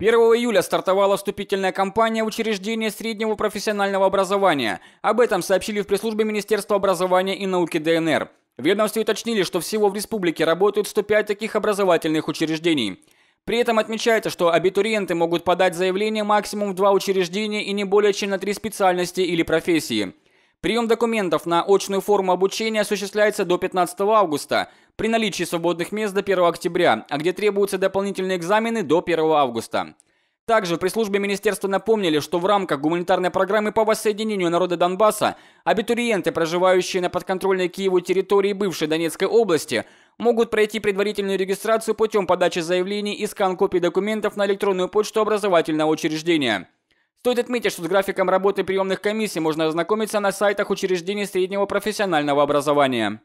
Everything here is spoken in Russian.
1 июля стартовала вступительная кампания в учреждения среднего профессионального образования. Об этом сообщили в пресс-службе Министерства образования и науки ДНР. В ведомстве уточнили, что всего в республике работают 105 таких образовательных учреждений. При этом отмечается, что абитуриенты могут подать заявление максимум в два учреждения и не более чем на три специальности или профессии. Прием документов на очную форму обучения осуществляется до 15 августа, при наличии свободных мест до 1 октября, а где требуются дополнительные экзамены до 1 августа. Также при службе министерства напомнили, что в рамках гуманитарной программы по воссоединению народа Донбасса абитуриенты, проживающие на подконтрольной Киеву территории бывшей Донецкой области, могут пройти предварительную регистрацию путем подачи заявлений и скан копий документов на электронную почту образовательного учреждения. Стоит отметить, что с графиком работы приемных комиссий можно ознакомиться на сайтах учреждений среднего профессионального образования.